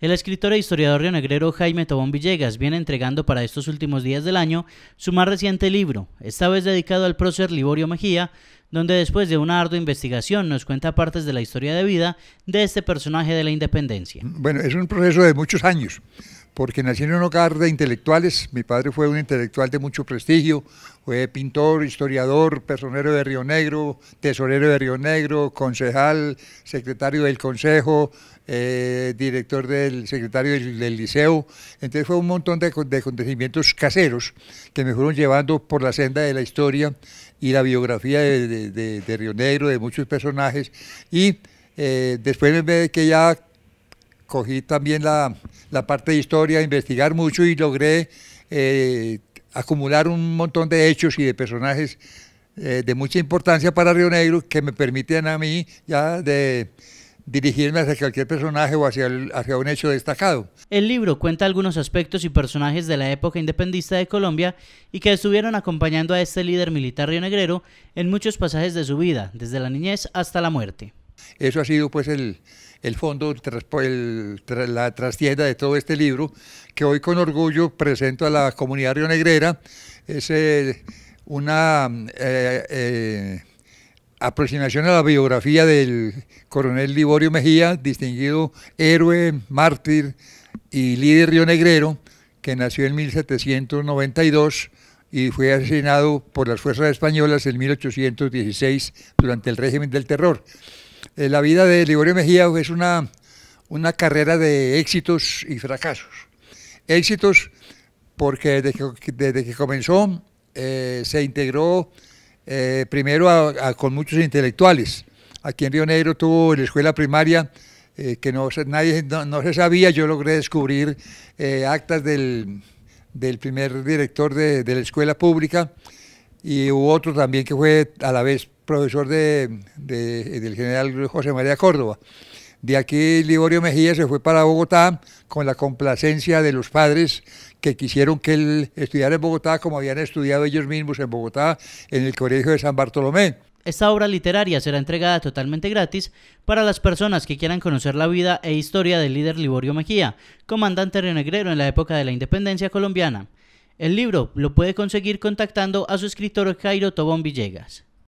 El escritor e historiador rionegrero Jaime Tobón Villegas viene entregando para estos últimos días del año su más reciente libro, esta vez dedicado al prócer Liborio Mejía, donde después de una ardua investigación nos cuenta partes de la historia de vida de este personaje de la independencia. Bueno, es un proceso de muchos años porque nací en un hogar de intelectuales. Mi padre fue un intelectual de mucho prestigio, fue pintor, historiador, personero de Río Negro, tesorero de Río Negro, concejal, secretario del consejo, eh, director del secretario del, liceo. Entonces fue un montón de, acontecimientos caseros que me fueron llevando por la senda de la historia y la biografía de, Río Negro, de muchos personajes. Y eh, después de que ya cogí también la, parte de historia, investigar mucho y logré eh, acumular un montón de hechos y de personajes eh, de mucha importancia para Río Negro que me permiten a mí ya de dirigirme hacia cualquier personaje o hacia, hacia un hecho destacado. El libro cuenta algunos aspectos y personajes de la época independista de Colombia y que estuvieron acompañando a este líder militar negrero en muchos pasajes de su vida, desde la niñez hasta la muerte. Eso ha sido pues el, fondo, pues, la trastienda de todo este libro, que hoy con orgullo presento a la comunidad rionegrera. Es eh, una eh, eh, aproximación a la biografía del coronel Liborio Mejía, distinguido héroe, mártir y líder rionegrero, que nació en 1792 y fue asesinado por las fuerzas españolas en 1816 durante el régimen del terror. Eh, la vida de Liborio Mejía es una, carrera de éxitos y fracasos. Éxitos porque desde que, comenzó eh, se integró eh, primero con muchos intelectuales. Aquí en Río Negro tuvo la escuela primaria que no, nadie, no, se sabía, yo logré descubrir actas del, primer director de, de, la escuela pública y hubo otro también que fue a la vez profesor del general José María Córdoba. De aquí Liborio Mejía se fue para Bogotá con la complacencia de los padres que quisieron que él estudiara en Bogotá como habían estudiado ellos mismos en Bogotá en el Colegio de San Bartolomé. Esta obra literaria será entregada totalmente gratis para las personas que quieran conocer la vida e historia del líder Liborio Mejía, comandante renegrero en la época de la independencia colombiana. El libro lo puede conseguir contactando a su escritor Jairo Tobón Villegas.